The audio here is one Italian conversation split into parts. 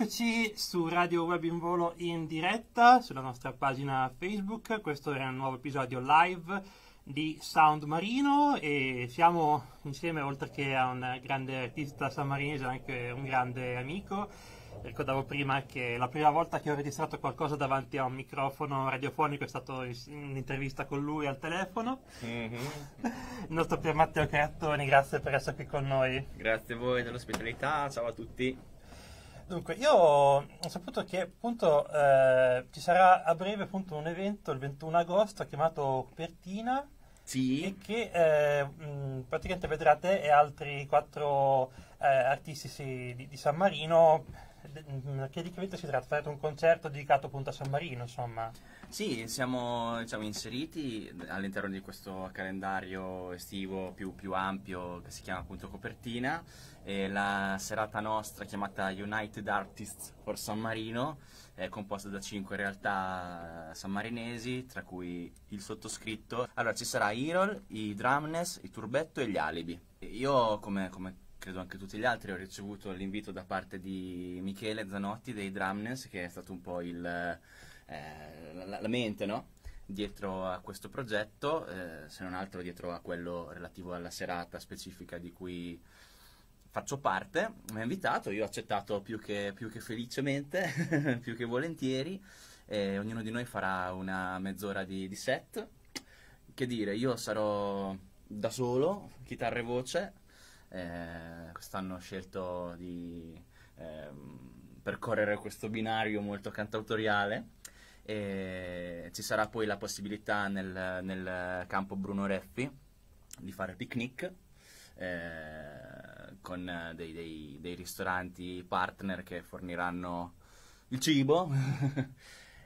Eccoci su Radio Web in Volo in diretta sulla nostra pagina Facebook, questo è un nuovo episodio live di Sound Marino e siamo insieme oltre che a un grande artista sammarinese anche un grande amico. Ricordavo prima che la prima volta che ho registrato qualcosa davanti a un microfono radiofonico è stata un'intervista con lui al telefono. Mm-hmm. Il nostro Pier Matteo Carattoni, grazie per essere qui con noi. Grazie a voi dell'ospitalità, ciao a tutti. Dunque, io ho saputo che appunto eh, ci sarà a breve appunto un evento il 21 agosto chiamato Copertina. Sì. E che eh, mh, praticamente vedrà te e altri quattro eh, artisti sì, di, di San Marino che chiaramente si tratta di un concerto dedicato appunto a San Marino, insomma. Sì, siamo diciamo, inseriti all'interno di questo calendario estivo più, più, ampio che si chiama appunto Copertina e la serata nostra chiamata United Artists for San Marino è composta da cinque realtà sammarinesi, tra cui il sottoscritto. Allora ci sarà Irol, i Drumness, i Turbetto e gli Alibi. Io come, come credo anche tutti gli altri, ho ricevuto l'invito da parte di Michele Zanotti dei Drumness, che è stato un po' il, eh, la, la, mente no? dietro a questo progetto, eh, se non altro dietro a quello relativo alla serata specifica di cui faccio parte, mi ha invitato, io ho accettato più che, più che felicemente, più che volentieri, e ognuno di noi farà una mezz'ora di, di set, che dire, io sarò da solo, chitarra e voce, eh, quest'anno ho scelto di ehm, percorrere questo binario molto cantautoriale e ci sarà poi la possibilità nel, nel campo Bruno Reffi di fare picnic eh, con dei, dei, dei ristoranti partner che forniranno il cibo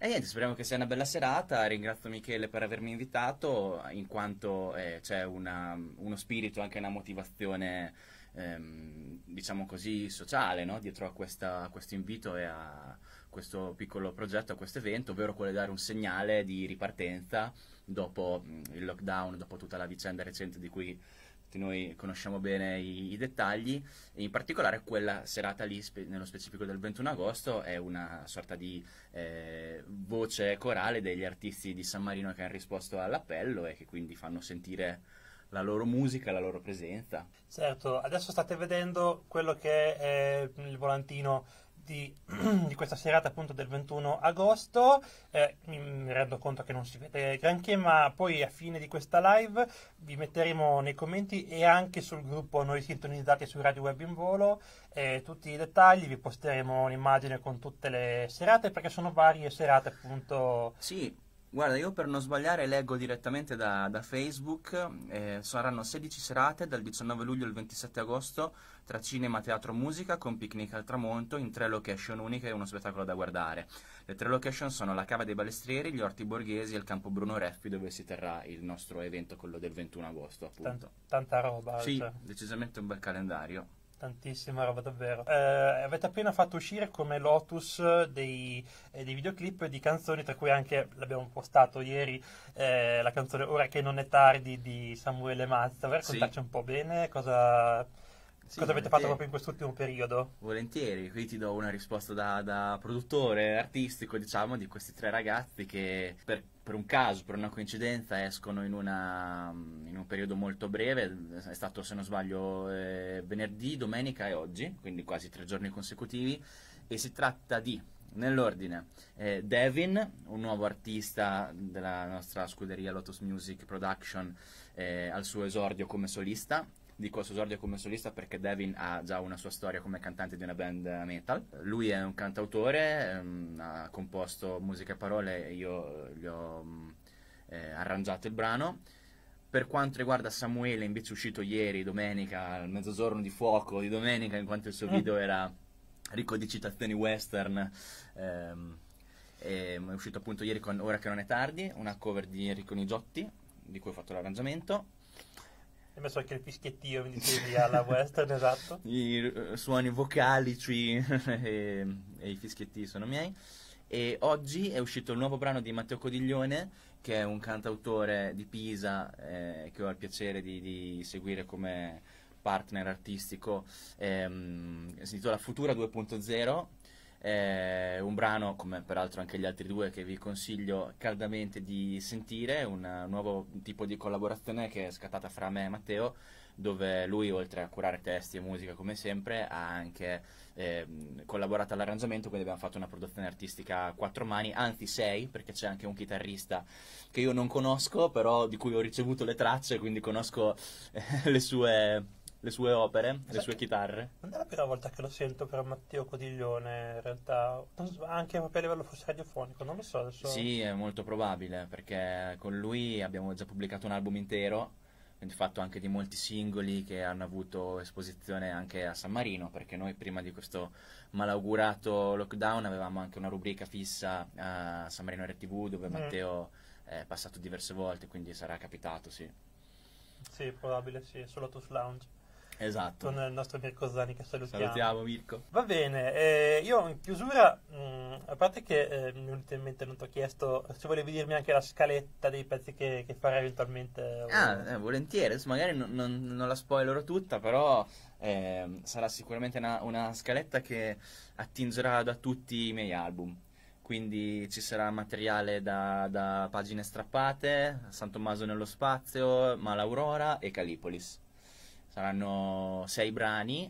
E niente, speriamo che sia una bella serata. Ringrazio Michele per avermi invitato, in quanto eh, c'è una, uno spirito, anche una motivazione, ehm, diciamo così, sociale no? dietro a, questa, a questo invito e a questo piccolo progetto, a questo evento, ovvero quello di dare un segnale di ripartenza dopo mm, il lockdown, dopo tutta la vicenda recente di cui che noi conosciamo bene i, i, dettagli, e in particolare quella serata lì, spe, nello specifico del 21 agosto, è una sorta di eh, voce corale degli artisti di San Marino che hanno risposto all'appello e che quindi fanno sentire la loro musica, la loro presenza. Certo, adesso state vedendo quello che è eh, il volantino di, di, questa serata appunto del 21 agosto. Eh, mi rendo conto che non si vede granché, ma poi a fine di questa live vi metteremo nei commenti e anche sul gruppo Noi Sintonizzati su Radio Web in Volo eh, tutti i dettagli. Vi posteremo un'immagine con tutte le serate perché sono varie serate appunto. Sì Guarda, io per non sbagliare leggo direttamente da, da Facebook, eh, saranno 16 serate dal 19 luglio al 27 agosto tra cinema, teatro, musica con picnic al tramonto in tre location uniche e uno spettacolo da guardare. Le tre location sono la Cava dei Balestrieri, gli Orti Borghesi e il Campo Bruno Reffi dove si terrà il nostro evento, quello del 21 agosto appunto. Tant- tanta roba. Sì, cioè. decisamente un bel calendario. Tantissima roba davvero. Eh, avete appena fatto uscire come Lotus eh, dei, eh, dei, videoclip di canzoni, tra cui anche l'abbiamo postato ieri, eh, la canzone Ora che non è tardi di Samuele Mazza. Vuoi raccontarci sì. un po' bene cosa sì, cosa avete fatto proprio in quest'ultimo periodo? Volentieri, qui ti do una risposta da, da produttore artistico, diciamo, di questi tre ragazzi che per per un caso, per una coincidenza, escono in, una, in, un periodo molto breve, è stato se non sbaglio eh, venerdì, domenica e oggi, quindi quasi tre giorni consecutivi, e si tratta di, nell'ordine, eh, Devin, un nuovo artista della nostra scuderia Lotus Music Production eh, al suo esordio come solista, dico il suo esordio come solista perché Devin ha già una sua storia come cantante di una band metal. Lui è un cantautore, ehm, ha composto musica e parole, io gli ho mm, eh, arrangiato il brano. Per quanto riguarda Samuele, invece è uscito ieri, domenica, al mezzogiorno di fuoco di domenica, in quanto il suo mm. video era ricco di citazioni western. Ehm, mm, è uscito appunto ieri con Ora che non è tardi, una cover di Enrico Nigiotti, di cui ho fatto l'arrangiamento hai messo anche il fischiettio, mi dicevi, alla western, esatto. I eh, suoni vocalici e, e i fischietti sono miei. E oggi è uscito il nuovo brano di Matteo Codiglione, che è un cantautore di Pisa eh, che ho il piacere di, di seguire come partner artistico. Ehm, si intitola Futura 2.0 è un brano, come peraltro anche gli altri due, che vi consiglio caldamente di sentire, un nuovo tipo di collaborazione che è scattata fra me e Matteo, dove lui, oltre a curare testi e musica come sempre, ha anche eh, collaborato all'arrangiamento, quindi abbiamo fatto una produzione artistica a quattro mani, anzi sei, perché c'è anche un chitarrista che io non conosco, però di cui ho ricevuto le tracce, quindi conosco eh, le sue le sue opere, Sai le sue chitarre. Non è la prima volta che lo sento per Matteo Codiglione, in realtà, anche proprio a livello forse radiofonico, non lo so adesso. Sì, è molto probabile, perché con lui abbiamo già pubblicato un album intero, quindi fatto anche di molti singoli che hanno avuto esposizione anche a San Marino, perché noi prima di questo malaugurato lockdown avevamo anche una rubrica fissa a San Marino RTV dove mm. Matteo è passato diverse volte, quindi sarà capitato, sì. Sì, probabile, sì, solo Tus Lounge. Esatto. Con il nostro Mirko Zani che salutiamo. Salutiamo Mirko. Va bene, eh, io in chiusura, mh, mm, a parte che eh, mi è in mente non ti ho chiesto se volevi dirmi anche la scaletta dei pezzi che, che farai eventualmente. Ah, eh, volentieri, Adesso magari non, non, non, la spoilerò tutta, però eh, sarà sicuramente una, una scaletta che attingerà da tutti i miei album quindi ci sarà materiale da, da, pagine strappate, San Tommaso nello spazio, Malaurora e Calipolis. Saranno sei brani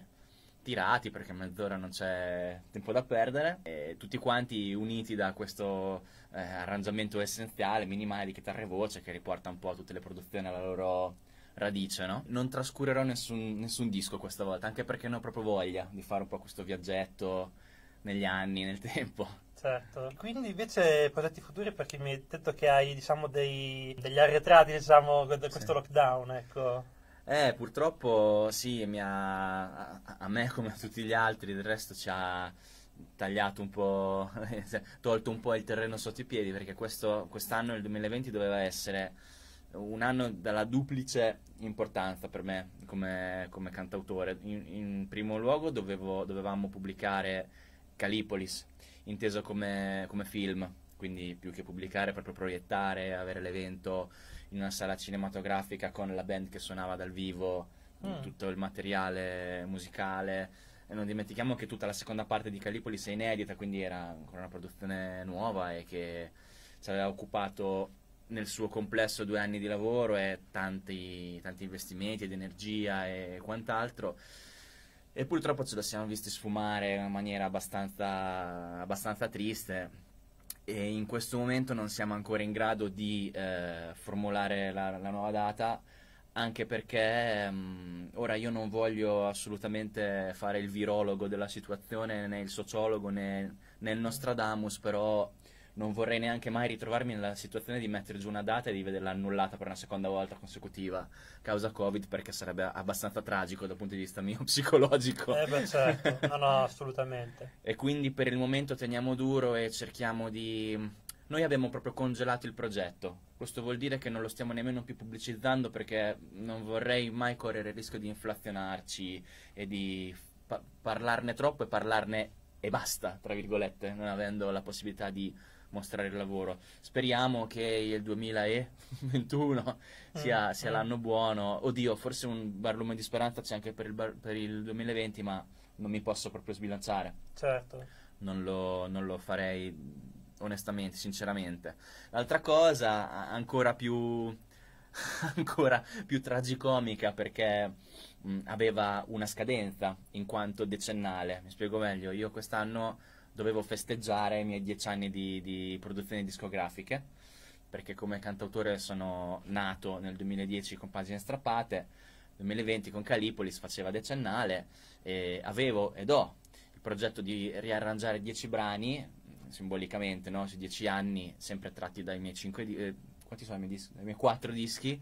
tirati perché mezz'ora non c'è tempo da perdere, e tutti quanti uniti da questo eh, arrangiamento essenziale, minimale di chitarra e voce che riporta un po' tutte le produzioni alla loro radice, no? Non trascurerò nessun, nessun disco questa volta, anche perché non ho proprio voglia di fare un po' questo viaggetto negli anni, nel tempo. Certo, quindi invece progetti futuri perché mi hai detto che hai diciamo, dei, degli arretrati diciamo, da questo sì. lockdown, ecco. Eh, purtroppo sì, ha, a me come a tutti gli altri, del resto ci ha tagliato un po', tolto un po' il terreno sotto i piedi, perché questo, quest'anno, il 2020, doveva essere un anno dalla duplice importanza per me come, come cantautore. In, in, primo luogo dovevo, dovevamo pubblicare Calipolis, inteso come, come film, quindi più che pubblicare, proprio proiettare, avere l'evento in una sala cinematografica con la band che suonava dal vivo, mm. tutto il materiale musicale. E non dimentichiamo che tutta la seconda parte di Calipolis è inedita, quindi era ancora una produzione nuova e che ci aveva occupato nel suo complesso due anni di lavoro e tanti, tanti investimenti ed energia e quant'altro. E purtroppo ce la siamo visti sfumare in una maniera abbastanza, abbastanza triste e in questo momento non siamo ancora in grado di eh, formulare la, la, nuova data anche perché mh, mm, ora io non voglio assolutamente fare il virologo della situazione né il sociologo né, né il Nostradamus però non vorrei neanche mai ritrovarmi nella situazione di mettere giù una data e di vederla annullata per una seconda volta consecutiva causa Covid perché sarebbe abbastanza tragico dal punto di vista mio psicologico. Eh beh certo, no no assolutamente. e quindi per il momento teniamo duro e cerchiamo di... Noi abbiamo proprio congelato il progetto, questo vuol dire che non lo stiamo nemmeno più pubblicizzando perché non vorrei mai correre il rischio di inflazionarci e di pa- parlarne troppo e parlarne e basta, tra virgolette, non avendo la possibilità di mostrare il lavoro. Speriamo che il 2021 mm, sia, sia mm. l'anno buono. Oddio, forse un barlume di speranza c'è anche per il, bar- per il 2020, ma non mi posso proprio sbilanciare. Certo. Non lo, non lo farei onestamente, sinceramente. L'altra cosa, ancora più, ancora più tragicomica perché mh, mm, aveva una scadenza in quanto decennale. Mi spiego meglio, io quest'anno dovevo festeggiare i miei dieci anni di, di produzioni discografiche, perché come cantautore sono nato nel 2010 con Pagine Strappate, 2020 con Calipolis faceva decennale, e avevo ed ho il progetto di riarrangiare dieci brani, simbolicamente, no? su dieci anni, sempre tratti dai miei cinque... Eh, quanti sono i miei, dischi? I miei quattro dischi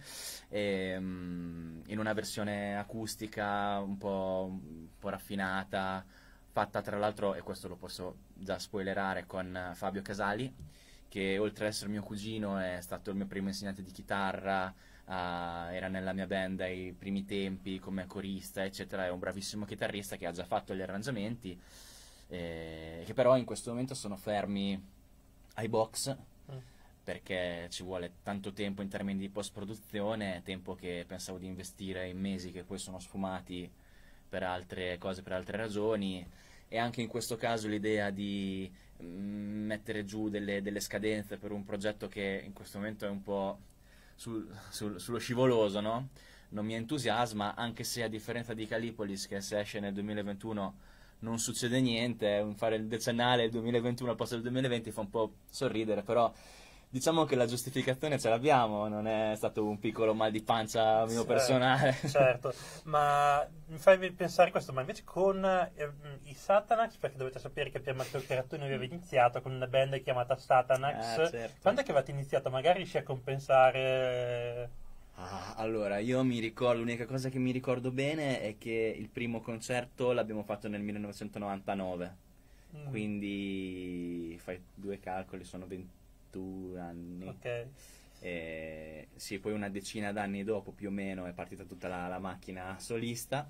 e, um, in una versione acustica un po', un po raffinata fatta tra l'altro, e questo lo posso già spoilerare, con eh, Fabio Casali, che oltre ad essere mio cugino è stato il mio primo insegnante di chitarra, uh, era nella mia band ai primi tempi come corista, eccetera, è un bravissimo chitarrista che ha già fatto gli arrangiamenti, eh, che però in questo momento sono fermi ai box. Mm. perché ci vuole tanto tempo in termini di post produzione, tempo che pensavo di investire in mesi che poi sono sfumati per altre cose, per altre ragioni e anche in questo caso l'idea di mm, mettere giù delle, delle, scadenze per un progetto che in questo momento è un po' sul, sul, sullo scivoloso, no? non mi entusiasma, anche se a differenza di Calipolis, che se esce nel 2021 non succede niente, fare il decennale il 2021 al posto del 2020 fa un po' sorridere, però diciamo che la giustificazione ce l'abbiamo, non è stato un piccolo mal di pancia mio certo, personale. Eh, certo, ma mi fai pensare questo, ma invece con eh, i Satanax, perché dovete sapere che per Matteo Carattoni aveva iniziato con una band chiamata Satanax, ah, certo. quando è che avete iniziato? Magari riesci a compensare... Eh, ah, allora, io mi ricordo, l'unica cosa che mi ricordo bene è che il primo concerto l'abbiamo fatto nel 1999, mm. quindi fai due calcoli, sono 20 21 anni. Ok. E, sì, poi una decina d'anni dopo più o meno è partita tutta la, la macchina solista.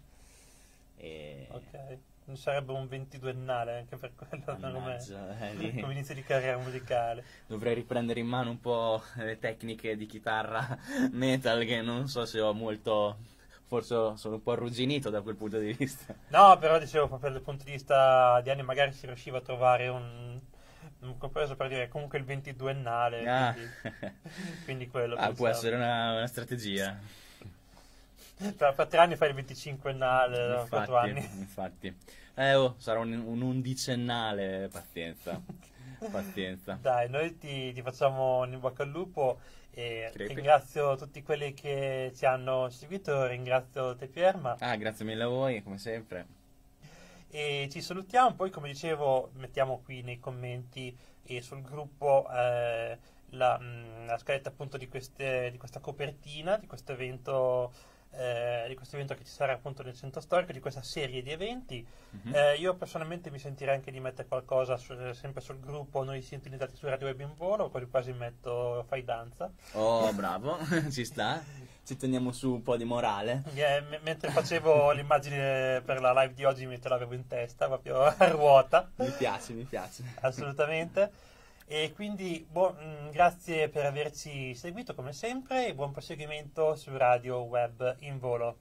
E... Ok, non sarebbe un 22ennale anche per quello, Mannaggia, eh, è, come inizio di carriera musicale. Dovrei riprendere in mano un po' le tecniche di chitarra metal che non so se ho molto... Forse sono un po' arrugginito da quel punto di vista. No, però dicevo proprio dal punto di vista di anni magari si riusciva a trovare un, un compreso per dire comunque il 22ennale. Ah. Quindi, quindi, quello. Ah, può essere una, una strategia. Tra, fra tre anni fai il 25ennale, infatti, quattro anni. Infatti. Eh, oh, sarà un, un undicennale, pazienza. pazienza. Dai, noi ti, ti, facciamo un in bocca al lupo e Crepi. ringrazio tutti quelli che ci hanno seguito, ringrazio te Pierma. Ah, grazie mille a voi, come sempre. E ci salutiamo, poi come dicevo mettiamo qui nei commenti e sul gruppo eh, la, mm, la, scaletta appunto di, queste, di questa copertina, di questo evento eh, di questo evento che ci sarà appunto nel centro storico, di questa serie di eventi. Mm-hmm. Eh, io personalmente mi sentirei anche di mettere qualcosa su, eh, sempre sul gruppo, noi sintonizzati su Radio Web in Volo, poi quasi metto Fai Danza. Oh, bravo, ci sta, ci teniamo su un po' di morale. Yeah, m- mentre facevo l'immagine per la live di oggi me te l'avevo in testa, proprio a ruota. Mi piace, mi piace. Assolutamente. E quindi buon, mm, grazie per averci seguito come sempre e buon proseguimento su Radio Web in Volo.